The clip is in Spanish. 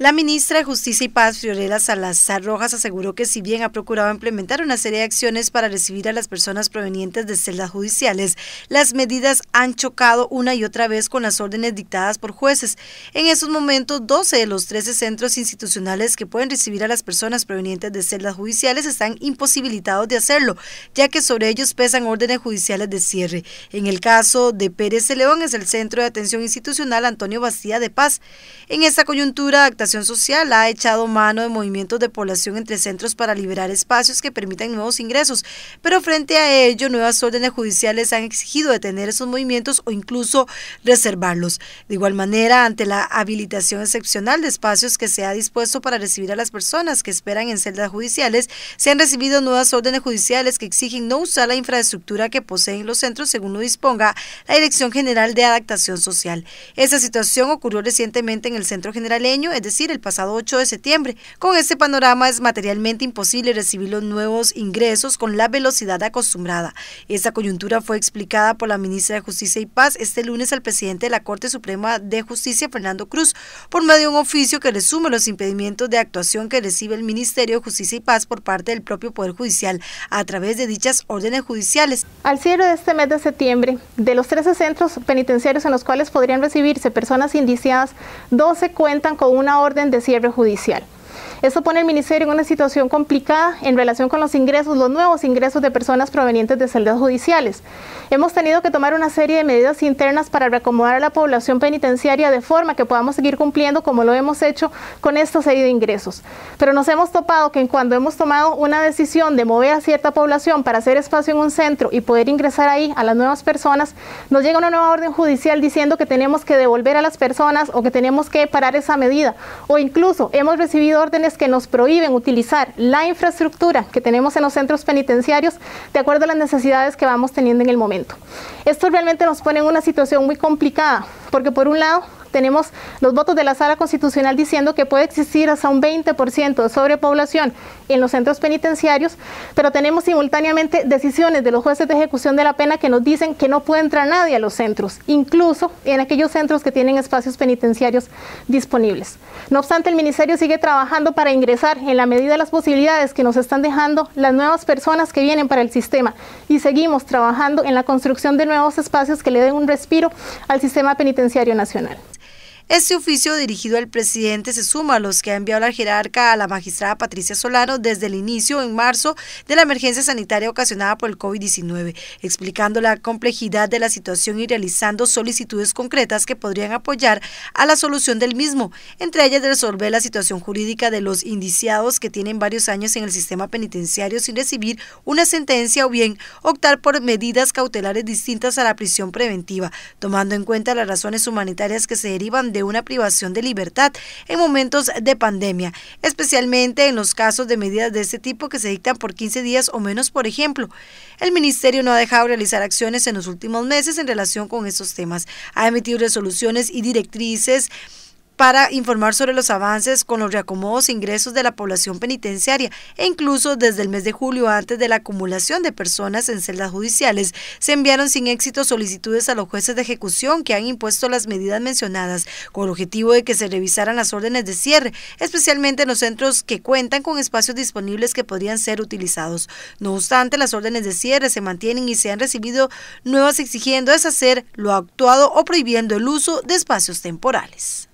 La ministra de Justicia y Paz, Fiorella Salazar Rojas, aseguró que si bien ha procurado implementar una serie de acciones para recibir a las personas provenientes de celdas judiciales, las medidas han chocado una y otra vez con las órdenes dictadas por jueces. En esos momentos, 12 de los 13 centros institucionales que pueden recibir a las personas provenientes de celdas judiciales están imposibilitados de hacerlo, ya que sobre ellos pesan órdenes judiciales de cierre. En el caso de Pérez de León es el Centro de Atención Institucional Antonio Bastía de Paz. En esta coyuntura, Social ha echado mano de movimientos de población entre centros para liberar espacios que permitan nuevos ingresos, pero frente a ello nuevas órdenes judiciales han exigido detener esos movimientos o incluso reservarlos. De igual manera, ante la habilitación excepcional de espacios que se ha dispuesto para recibir a las personas que esperan en celdas judiciales, se han recibido nuevas órdenes judiciales que exigen no usar la infraestructura que poseen los centros según lo disponga la Dirección General de Adaptación Social. Esa situación ocurrió recientemente en el Centro Generaleño, es decir, el pasado 8 de septiembre. Con este panorama es materialmente imposible recibir los nuevos ingresos con la velocidad acostumbrada. Esta coyuntura fue explicada por la ministra de Justicia y Paz este lunes al presidente de la Corte Suprema de Justicia, Fernando Cruz, por medio de un oficio que resume los impedimentos de actuación que recibe el Ministerio de Justicia y Paz por parte del propio Poder Judicial a través de dichas órdenes judiciales. Al cierre de este mes de septiembre, de los 13 centros penitenciarios en los cuales podrían recibirse personas indiciadas, 12 cuentan con una orden orden de cierre judicial. Esto pone al Ministerio en una situación complicada en relación con los ingresos, los nuevos ingresos de personas provenientes de celdas judiciales. Hemos tenido que tomar una serie de medidas internas para reacomodar a la población penitenciaria de forma que podamos seguir cumpliendo como lo hemos hecho con esta serie de ingresos. Pero nos hemos topado que cuando hemos tomado una decisión de mover a cierta población para hacer espacio en un centro y poder ingresar ahí a las nuevas personas, nos llega una nueva orden judicial diciendo que tenemos que devolver a las personas o que tenemos que parar esa medida. O incluso hemos recibido órdenes que nos prohíben utilizar la infraestructura que tenemos en los centros penitenciarios de acuerdo a las necesidades que vamos teniendo en el momento. Esto realmente nos pone en una situación muy complicada, porque por un lado tenemos los votos de la Sala Constitucional diciendo que puede existir hasta un 20% de sobrepoblación en los centros penitenciarios, pero tenemos simultáneamente decisiones de los jueces de ejecución de la pena que nos dicen que no puede entrar nadie a los centros, incluso en aquellos centros que tienen espacios penitenciarios disponibles. No obstante, el Ministerio sigue trabajando para ingresar en la medida de las posibilidades que nos están dejando las nuevas personas que vienen para el sistema y seguimos trabajando en la construcción de nuevos espacios que le den un respiro al sistema penitenciario nacional. Este oficio dirigido al presidente se suma a los que ha enviado la jerarca a la magistrada Patricia Solano desde el inicio en marzo de la emergencia sanitaria ocasionada por el COVID-19, explicando la complejidad de la situación y realizando solicitudes concretas que podrían apoyar a la solución del mismo, entre ellas resolver la situación jurídica de los indiciados que tienen varios años en el sistema penitenciario sin recibir una sentencia o bien optar por medidas cautelares distintas a la prisión preventiva, tomando en cuenta las razones humanitarias que se derivan de de una privación de libertad en momentos de pandemia, especialmente en los casos de medidas de este tipo que se dictan por 15 días o menos, por ejemplo. El Ministerio no ha dejado de realizar acciones en los últimos meses en relación con estos temas. Ha emitido resoluciones y directrices para informar sobre los avances con los reacomodos e ingresos de la población penitenciaria e incluso desde el mes de julio antes de la acumulación de personas en celdas judiciales. Se enviaron sin éxito solicitudes a los jueces de ejecución que han impuesto las medidas mencionadas con el objetivo de que se revisaran las órdenes de cierre, especialmente en los centros que cuentan con espacios disponibles que podrían ser utilizados. No obstante, las órdenes de cierre se mantienen y se han recibido nuevas exigiendo deshacer lo actuado o prohibiendo el uso de espacios temporales.